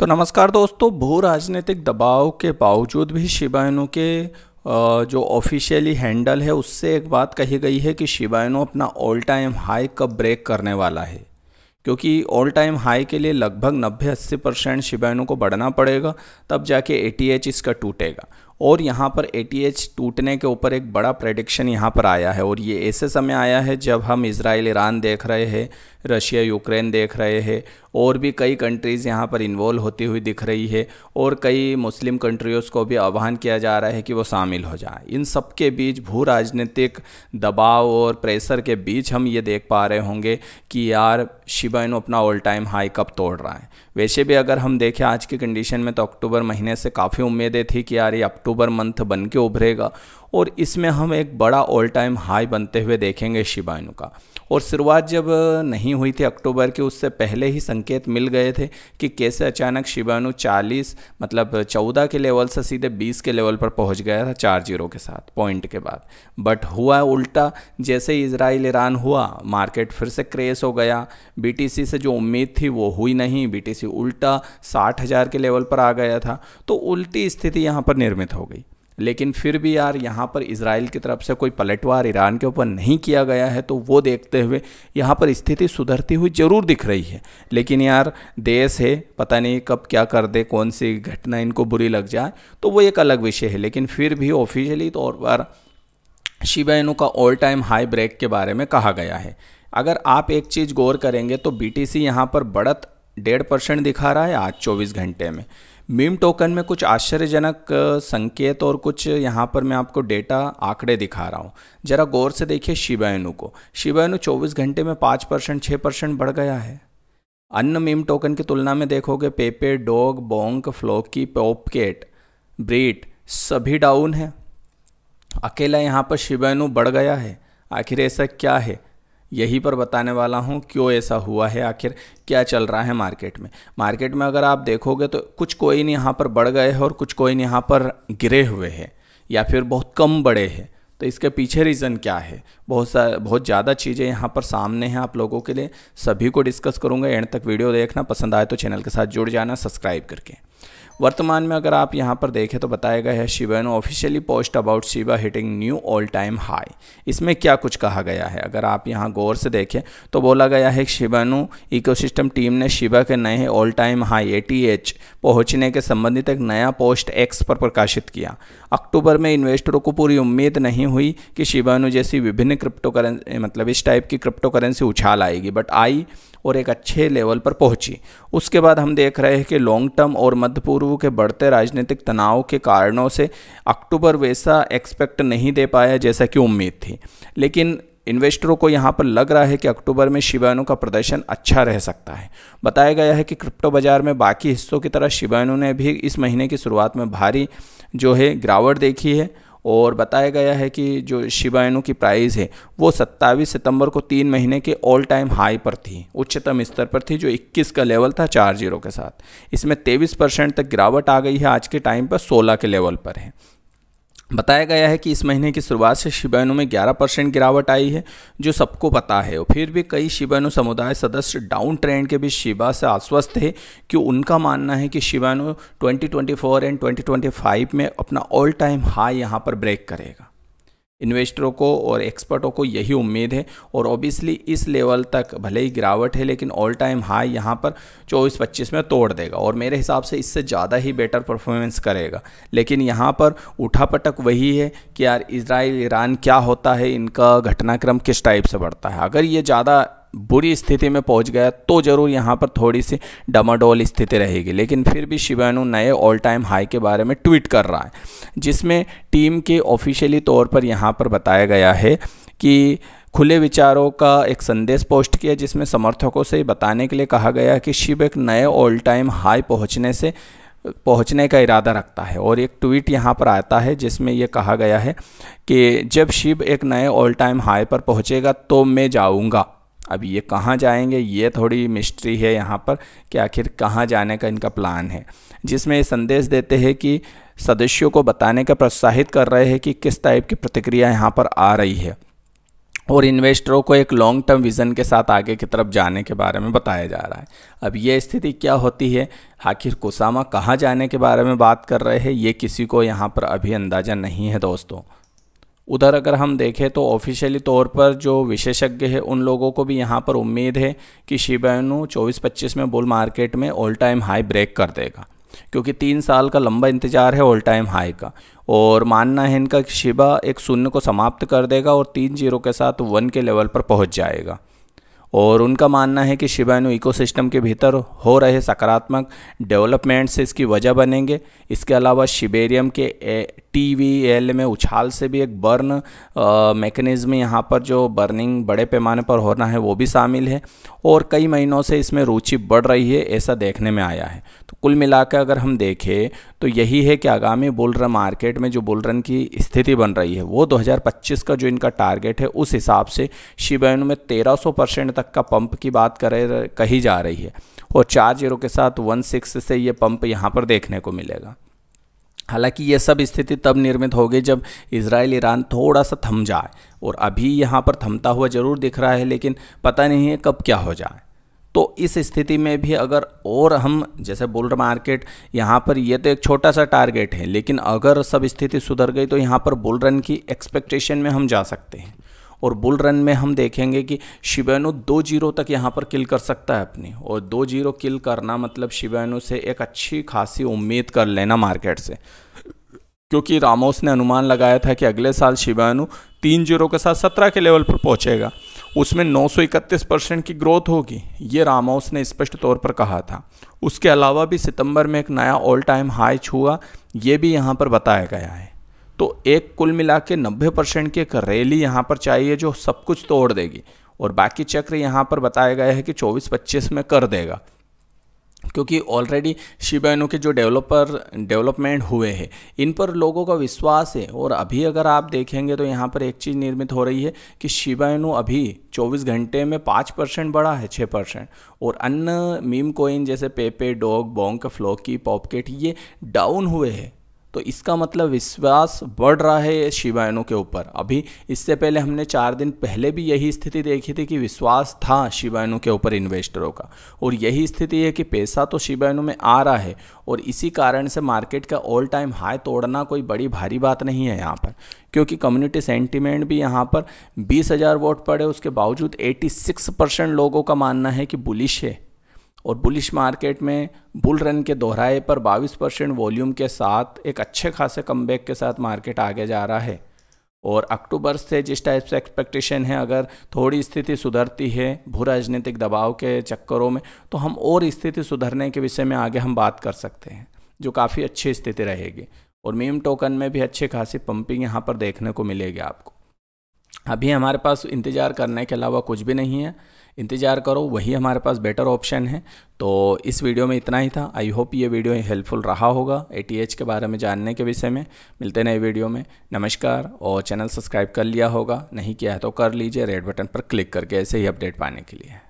तो नमस्कार दोस्तों भू राजनीतिक दबाव के बावजूद भी शिवायनों के जो ऑफिशियली हैंडल है उससे एक बात कही गई है कि शिवायनो अपना ऑल टाइम हाई कब ब्रेक करने वाला है क्योंकि ऑल टाइम हाई के लिए लगभग 90-80 परसेंट शिवायनों को बढ़ना पड़ेगा तब जाके ए इसका टूटेगा और यहाँ पर ए टूटने के ऊपर एक बड़ा प्रेडिक्शन यहाँ पर आया है और ये ऐसे समय आया है जब हम इसराइल ईरान देख रहे हैं रशिया यूक्रेन देख रहे हैं और भी कई कंट्रीज़ यहाँ पर इन्वॉल्व होती हुई दिख रही है और कई मुस्लिम कंट्रीज़ को भी आह्वान किया जा रहा है कि वो शामिल हो जाए इन सब के बीच भू राजनीतिक दबाव और प्रेशर के बीच हम ये देख पा रहे होंगे कि यार शिबाइन अपना ऑल टाइम हाई कब तोड़ रहा है वैसे भी अगर हम देखें आज की कंडीशन में तो अक्टूबर महीने से काफ़ी उम्मीदें थी कि यार ये अक्टूबर मंथ बन के उभरेगा और इसमें हम एक बड़ा ऑल टाइम हाई बनते हुए देखेंगे शिबाइनू का और शुरुआत जब नहीं हुई थी अक्टूबर की उससे पहले ही संकेत मिल गए थे कि कैसे अचानक शिबानु 40 मतलब 14 के लेवल से सीधे 20 के लेवल पर पहुंच गया था चार जीरो के साथ पॉइंट के बाद बट हुआ उल्टा जैसे ही इसराइल ईरान हुआ मार्केट फिर से क्रेस हो गया बीटीसी से जो उम्मीद थी वो हुई नहीं बीटीसी उल्टा साठ हज़ार के लेवल पर आ गया था तो उल्टी स्थिति यहाँ पर निर्मित हो गई लेकिन फिर भी यार यहाँ पर इसराइल की तरफ से कोई पलटवार ईरान के ऊपर नहीं किया गया है तो वो देखते हुए यहाँ पर स्थिति सुधरती हुई ज़रूर दिख रही है लेकिन यार देश है पता नहीं कब क्या कर दे कौन सी घटना इनको बुरी लग जाए तो वो एक अलग विषय है लेकिन फिर भी ऑफिशियली तौर तो पर शिबा का ऑल टाइम हाई ब्रेक के बारे में कहा गया है अगर आप एक चीज़ गौर करेंगे तो सी यहाँ पर बढ़त डेढ़ परसेंट दिखा रहा है आज चौबीस घंटे में मीम टोकन में कुछ आश्चर्यजनक संकेत और कुछ यहाँ पर मैं आपको डेटा आंकड़े दिखा रहा हूँ जरा गौर से देखिए शिबायनु को शिबायनु 24 घंटे में 5 परसेंट छः परसेंट बढ़ गया है अन्य मीम टोकन की तुलना में देखोगे Pepe dog Bonk Floki Popcat Brett सभी डाउन है अकेला यहाँ पर शिबायनु बढ़ गया है आखिर ऐसा क्या है यहीं पर बताने वाला हूँ क्यों ऐसा हुआ है आखिर क्या चल रहा है मार्केट में मार्केट में अगर आप देखोगे तो कुछ कोइन यहाँ पर बढ़ गए हैं और कुछ कोइन यहाँ पर गिरे हुए हैं या फिर बहुत कम बढ़े हैं तो इसके पीछे रीज़न क्या है बहुत सा बहुत ज़्यादा चीज़ें यहाँ पर सामने हैं आप लोगों के लिए सभी को डिस्कस करूँगा एंड तक वीडियो देखना पसंद आए तो चैनल के साथ जुड़ जाना सब्सक्राइब करके वर्तमान में अगर आप यहाँ पर देखें तो बताया गया है ने officially post about Shiba hitting new all time high इसमें क्या कुछ कहा गया है अगर आप यहाँ गौर से देखें तो बोला गया है शिवानु इकोसिस्टम टीम ने शिवा के नए ऑल टाइम हाई ए पहुँचने के संबंधित एक नया पोस्ट एक्स पर प्रकाशित किया अक्टूबर में इन्वेस्टरों को पूरी उम्मीद नहीं हुई कि शिवानु जैसी विभिन्न क्रिप्टो करेंसी मतलब इस टाइप की क्रिप्टो करेंसी उछाल आएगी बट आई और एक अच्छे लेवल पर पहुंची उसके बाद हम देख रहे हैं कि लॉन्ग टर्म और मध्य पूर्व के बढ़ते राजनीतिक तनाव के कारणों से अक्टूबर वैसा एक्सपेक्ट नहीं दे पाया जैसा कि उम्मीद थी लेकिन इन्वेस्टरों को यहाँ पर लग रहा है कि अक्टूबर में शिवायनों का प्रदर्शन अच्छा रह सकता है बताया गया है कि क्रिप्टो बाजार में बाकी हिस्सों की तरह शिवायनों ने भी इस महीने की शुरुआत में भारी जो है गिरावट देखी है और बताया गया है कि जो शिबाइनू की प्राइस है वो 27 सितंबर को तीन महीने के ऑल टाइम हाई पर थी उच्चतम स्तर पर थी जो 21 का लेवल था चार जीरो के साथ इसमें 23 परसेंट तक गिरावट आ गई है आज के टाइम पर 16 के लेवल पर है बताया गया है कि इस महीने की शुरुआत से शिबैनों में 11 परसेंट गिरावट आई है जो सबको पता है और फिर भी कई शिवायनों समुदाय सदस्य डाउन ट्रेंड के बीच शिबा से आश्वस्त है कि उनका मानना है कि शिवायनों 2024 एंड 2025 में अपना ऑल टाइम हाई यहां पर ब्रेक करेगा इन्वेस्टरों को और एक्सपर्टों को यही उम्मीद है और ऑब्वियसली इस लेवल तक भले ही गिरावट है लेकिन ऑल टाइम हाई यहाँ पर चौबीस पच्चीस में तोड़ देगा और मेरे हिसाब से इससे ज़्यादा ही बेटर परफॉर्मेंस करेगा लेकिन यहाँ पर उठापटक वही है कि यार इसराइल ईरान क्या होता है इनका घटनाक्रम किस टाइप से बढ़ता है अगर ये ज़्यादा बुरी स्थिति में पहुंच गया तो ज़रूर यहाँ पर थोड़ी सी डमाडोल स्थिति रहेगी लेकिन फिर भी शिवानु नए ऑल टाइम हाई के बारे में ट्वीट कर रहा है जिसमें टीम के ऑफिशियली तौर पर यहाँ पर बताया गया है कि खुले विचारों का एक संदेश पोस्ट किया जिसमें समर्थकों से बताने के लिए कहा गया कि शिव एक नए ऑल टाइम हाई पहुँचने से पहुंचने का इरादा रखता है और एक ट्वीट यहाँ पर आता है जिसमें यह कहा गया है कि जब शिव एक नए ऑल टाइम हाई पर पहुंचेगा तो मैं जाऊंगा अब ये कहाँ जाएंगे ये थोड़ी मिस्ट्री है यहाँ पर कि आखिर कहाँ जाने का इनका प्लान है जिसमें ये संदेश देते हैं कि सदस्यों को बताने का प्रोत्साहित कर रहे हैं कि किस टाइप की प्रतिक्रिया यहाँ पर आ रही है और इन्वेस्टरों को एक लॉन्ग टर्म विज़न के साथ आगे की तरफ जाने के बारे में बताया जा रहा है अब ये स्थिति क्या होती है आखिर कुसामा कहाँ जाने के बारे में बात कर रहे हैं ये किसी को यहाँ पर अभी अंदाज़ा नहीं है दोस्तों उधर अगर हम देखें तो ऑफिशियली तौर पर जो विशेषज्ञ है उन लोगों को भी यहाँ पर उम्मीद है कि शिबाइनु चौबीस पच्चीस में बुल मार्केट में ऑल टाइम हाई ब्रेक कर देगा क्योंकि तीन साल का लंबा इंतजार है ऑल टाइम हाई का और मानना है इनका शिबा एक शून्य को समाप्त कर देगा और तीन जीरो के साथ वन के लेवल पर पहुंच जाएगा और उनका मानना है कि शिवानु इकोसिस्टम के भीतर हो रहे सकारात्मक डेवलपमेंट से इसकी वजह बनेंगे इसके अलावा शिबेरियम के टी वी एल में उछाल से भी एक बर्न मैकेनिज़्म यहाँ पर जो बर्निंग बड़े पैमाने पर होना है वो भी शामिल है और कई महीनों से इसमें रुचि बढ़ रही है ऐसा देखने में आया है तो कुल मिलाकर अगर हम देखें तो यही है कि आगामी बुलरन मार्केट में जो बुलरन की स्थिति बन रही है वो 2025 का जो इनका टारगेट है उस हिसाब से शिबैन में 1300 परसेंट तक का पंप की बात करे कही जा रही है और चार जीरो के साथ वन सिक्स से ये पंप यहाँ पर देखने को मिलेगा हालांकि ये सब स्थिति तब निर्मित होगी जब इसराइल ईरान थोड़ा सा थम जाए और अभी यहाँ पर थमता हुआ ज़रूर दिख रहा है लेकिन पता नहीं है कब क्या हो जाए तो इस स्थिति में भी अगर और हम जैसे बुलर मार्केट यहाँ पर ये तो एक छोटा सा टारगेट है लेकिन अगर सब स्थिति सुधर गई तो यहाँ पर बुल रन की एक्सपेक्टेशन में हम जा सकते हैं और बुल रन में हम देखेंगे कि शिवेनु दो जीरो तक यहाँ पर किल कर सकता है अपनी और दो जीरो किल करना मतलब शिवेनु से एक अच्छी खासी उम्मीद कर लेना मार्केट से क्योंकि रामोस ने अनुमान लगाया था कि अगले साल शिवानु तीन जीरो के साथ सत्रह के लेवल पर पहुंचेगा उसमें नौ सौ इकतीस परसेंट की ग्रोथ होगी ये रामोस ने स्पष्ट तौर पर कहा था उसके अलावा भी सितंबर में एक नया ऑल टाइम हाई छुआ ये भी यहाँ पर बताया गया है तो एक कुल मिला के नब्बे परसेंट की एक रैली यहाँ पर चाहिए जो सब कुछ तोड़ देगी और बाकी चक्र यहाँ पर बताया गया है कि 24-25 में कर देगा क्योंकि ऑलरेडी शिबाइनो के जो डेवलपर डेवलपमेंट हुए हैं इन पर लोगों का विश्वास है और अभी अगर आप देखेंगे तो यहाँ पर एक चीज़ निर्मित हो रही है कि शिबाइनो अभी 24 घंटे में 5 परसेंट बढ़ा है 6 परसेंट और अन्य मीम कोइन जैसे Pepe dog Bonk Floki Popcat ये डाउन हुए हैं तो इसका मतलब विश्वास बढ़ रहा है शिवायनों के ऊपर अभी इससे पहले हमने चार दिन पहले भी यही स्थिति देखी थी कि विश्वास था शिवायनों के ऊपर इन्वेस्टरों का और यही स्थिति है कि पैसा तो शिवायनों में आ रहा है और इसी कारण से मार्केट का ऑल टाइम हाई तोड़ना कोई बड़ी भारी बात नहीं है यहाँ पर क्योंकि कम्युनिटी सेंटिमेंट भी यहाँ पर बीस हज़ार वोट पड़े उसके बावजूद एटी परसेंट लोगों का मानना है कि बुलिश है और बुलिश मार्केट में बुल रन के दोहराए पर 22 परसेंट वॉल्यूम के साथ एक अच्छे खासे कमबैक के साथ मार्केट आगे जा रहा है और अक्टूबर से जिस टाइप से एक्सपेक्टेशन है अगर थोड़ी स्थिति सुधरती है भू राजनीतिक दबाव के चक्करों में तो हम और स्थिति सुधरने के विषय में आगे हम बात कर सकते हैं जो काफ़ी अच्छी स्थिति रहेगी और मीम टोकन में भी अच्छी खासी पंपिंग यहाँ पर देखने को मिलेगी आपको अभी हमारे पास इंतज़ार करने के अलावा कुछ भी नहीं है इंतज़ार करो वही हमारे पास बेटर ऑप्शन है तो इस वीडियो में इतना ही था आई होप ये वीडियो हेल्पफुल रहा होगा ए के बारे में जानने के विषय में मिलते नए वीडियो में नमस्कार और चैनल सब्सक्राइब कर लिया होगा नहीं किया है तो कर लीजिए रेड बटन पर क्लिक करके ऐसे ही अपडेट पाने के लिए